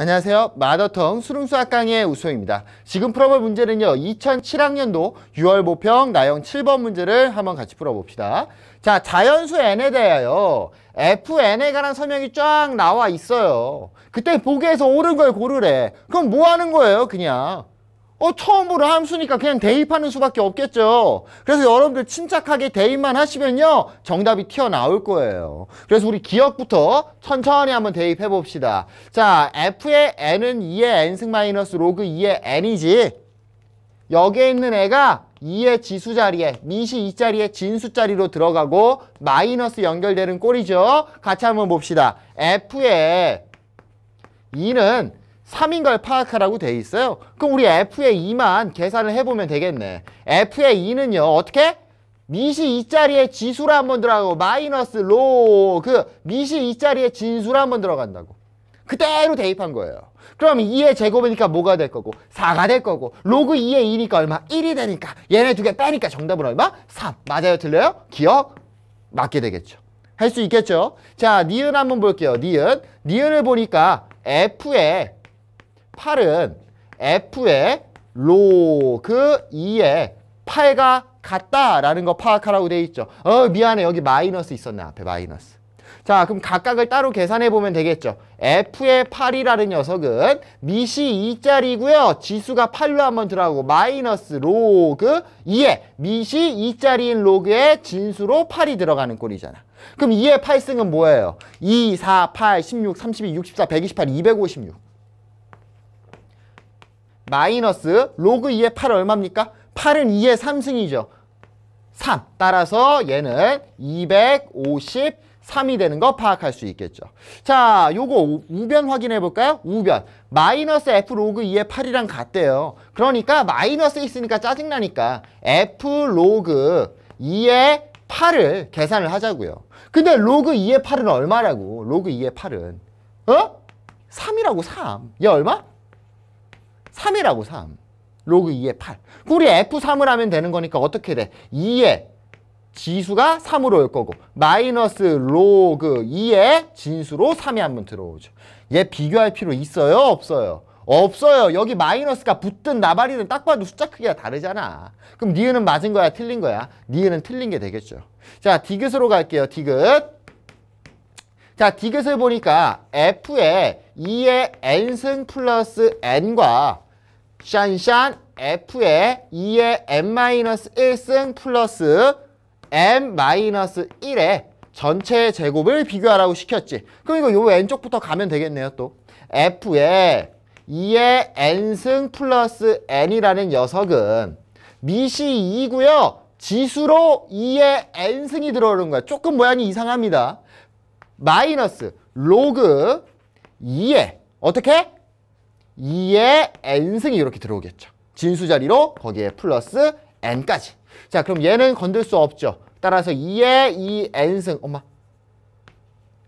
안녕하세요. 마더텅 수능수학 강의 우수입니다. 지금 풀어볼 문제는요. 2007학년도 6월 모평 나형 7번 문제를 한번 같이 풀어봅시다. 자, 자연수 n에 대하여 fn에 관한 설명이 쫙 나와 있어요. 그때 보기에서 옳은 걸 고르래. 그럼 뭐 하는 거예요, 그냥? 어 처음으로 함수니까 그냥 대입하는 수밖에 없겠죠. 그래서 여러분들 침착하게 대입만 하시면요. 정답이 튀어나올 거예요. 그래서 우리 기억부터 천천히 한번 대입해 봅시다. 자, f의 n은 2의 n승 마이너스 로그 2의 n이지. 여기에 있는 애가 2의 지수 자리에 미시 2자리에 진수 자리로 들어가고 마이너스 연결되는 꼴이죠. 같이 한번 봅시다. f의 2는 3인걸 파악하라고 돼 있어요. 그럼 우리 F의 2만 계산을 해보면 되겠네. F의 2는요. 어떻게? 미시 이자리에 지수를 한번 들어가고 마이너스 로그 미시 이자리에 진수를 한번 들어간다고. 그대로 대입한 거예요. 그럼 2의 제곱이니까 뭐가 될 거고 4가 될 거고 로그 2의 2니까 얼마? 1이 되니까 얘네 두 개 빼니까 정답은 얼마? 3. 맞아요? 틀려요? 기억? 맞게 되겠죠. 할 수 있겠죠? 자, 니은 한번 볼게요. 니은. 니은을 보니까 F의 8은 F의 로그 2에 8과 같다라는 거 파악하라고 돼 있죠. 어 미안해 여기 마이너스 있었네 앞에 마이너스. 자 그럼 각각을 따로 계산해 보면 되겠죠. F의 8이라는 녀석은 미시 2짜리고요. 지수가 8로 한번 들어가고 마이너스 로그 2에 미시 2짜리인 로그의 진수로 8이 들어가는 꼴이잖아. 그럼 2의 8승은 뭐예요? 2, 4, 8, 16, 32, 64, 128, 256. 마이너스 로그 2의 8 얼마입니까? 8은 2의 3승이죠. 3. 따라서 얘는 253이 되는 거 파악할 수 있겠죠. 자, 요거 우변 확인해 볼까요? 우변. 마이너스 f 로그 2의 8이랑 같대요. 그러니까 마이너스 있으니까 짜증나니까 f 로그 2의 8을 계산을 하자고요. 근데 로그 2의 8은 얼마라고? 로그 2의 8은 어? 3이라고 3. 얘 얼마? 3이라고 3. 로그 2에 8. 우리 F3을 하면 되는 거니까 어떻게 돼? 2에 지수가 3으로 올 거고 마이너스 로그 2에 진수로 3이 한번 들어오죠. 얘 비교할 필요 있어요? 없어요? 없어요. 여기 마이너스가 붙든 나발이든 딱 봐도 숫자 크기가 다르잖아. 그럼 니은은 맞은 거야? 틀린 거야? 니은은 틀린 게 되겠죠. 자, 디귿으로 갈게요. 디귿. 자, 디귿을 보니까 F에 2의 n승 플러스 n과 샨샨 F에 2의 n-1승 플러스 n-1의 전체 제곱을 비교하라고 시켰지. 그럼 이거 요 왼쪽부터 가면 되겠네요, 또. F에 2의 n승 플러스 n이라는 녀석은 미시 2고요. 지수로 2의 n승이 들어오는 거야. 조금 모양이 이상합니다. 마이너스 로그 2에 어떻게? 2의 n승이 이렇게 들어오겠죠. 진수 자리로 거기에 플러스 n까지. 자, 그럼 얘는 건들 수 없죠. 따라서 2의 2 n승, 엄마.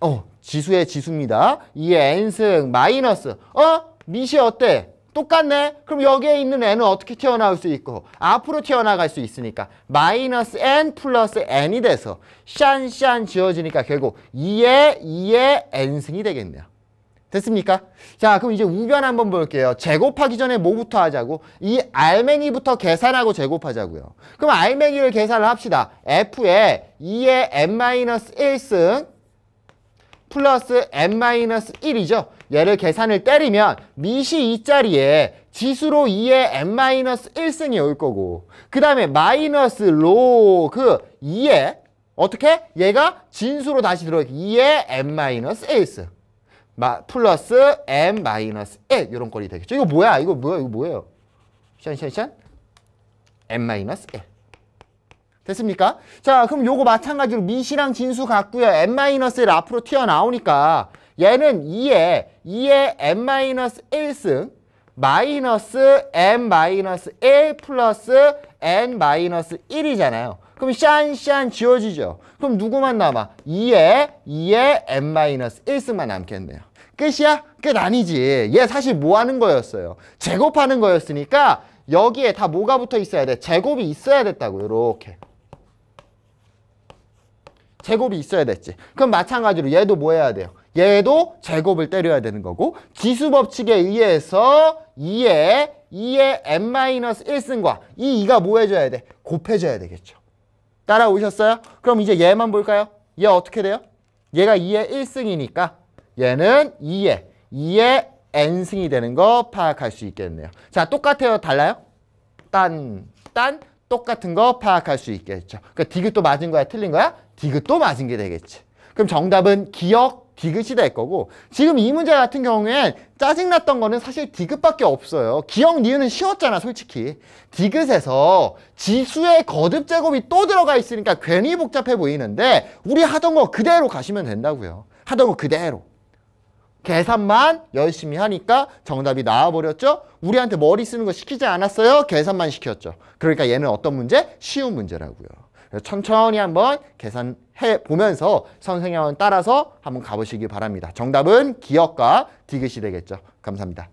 어, 지수의 지수입니다. 2의 n승 마이너스. 어? 미시 어때? 똑같네? 그럼 여기에 있는 n은 어떻게 튀어나올 수 있고 앞으로 튀어나갈 수 있으니까 마이너스 n 플러스 n이 돼서 샨샨 지어지니까 결국 2의 2의 n승이 되겠네요. 됐습니까? 자 그럼 이제 우변 한번 볼게요. 제곱하기 전에 뭐부터 하자고? 이 알맹이부터 계산하고 제곱하자고요. 그럼 알맹이를 계산을 합시다. F에 2의 n-1승 플러스 n-1이죠. 얘를 계산을 때리면 미시 이자리에 지수로 2의 n-1승이 올 거고 그 다음에 마이너스 로그 2에 어떻게? 얘가 진수로 다시 들어가게 2의 n-1승 마, 플러스 m 마이너스 1 이런 꼴리 되겠죠. 이거 뭐야? 이거 뭐야? 이거 뭐예요? 샨샨샨 m 마이너스 1 됐습니까? 자 그럼 요거 마찬가지로 미시랑 진수 같고요. m 마이너스 1 앞으로 튀어나오니까 얘는 2에 2에 m 마이너스 1승 마이너스 m 마이너스 1 플러스 n 마이너스 1이잖아요. 그럼 샨샨 지워지죠. 그럼 누구만 남아? 2에 2에 n 마이너스 1승만 남겠네요. 끝이야? 끝 아니지. 얘 사실 뭐 하는 거였어요? 제곱하는 거였으니까 여기에 다 뭐가 붙어 있어야 돼? 제곱이 있어야 됐다고 요렇게 제곱이 있어야 됐지. 그럼 마찬가지로 얘도 뭐 해야 돼요? 얘도 제곱을 때려야 되는 거고 지수 법칙에 의해서 2에 2에 n-1승과 이 2가 뭐 해줘야 돼? 곱해줘야 되겠죠. 따라오셨어요? 그럼 이제 얘만 볼까요? 얘 어떻게 돼요? 얘가 2의 1승이니까 얘는 2에 2에 n승이 되는 거 파악할 수 있겠네요. 자, 똑같아요? 달라요? 딴, 딴 똑같은 거 파악할 수 있겠죠. 그러니까 디귿도 맞은 거야? 틀린 거야? 디귿도 맞은 게 되겠지. 그럼 정답은 기억 디귿이 될 거고 지금 이 문제 같은 경우엔 짜증났던 거는 사실 디귿밖에 없어요. 기억 니은은 쉬웠잖아 솔직히. 디귿에서 지수의 거듭 제곱이 또 들어가 있으니까 괜히 복잡해 보이는데 우리 하던 거 그대로 가시면 된다고요. 하던 거 그대로. 계산만 열심히 하니까 정답이 나와버렸죠? 우리한테 머리 쓰는 거 시키지 않았어요? 계산만 시켰죠. 그러니까 얘는 어떤 문제? 쉬운 문제라고요. 천천히 한번 계산해 보면서 선생님을 따라서 한번 가보시기 바랍니다. 정답은 기억과 디귿이 되겠죠. 감사합니다.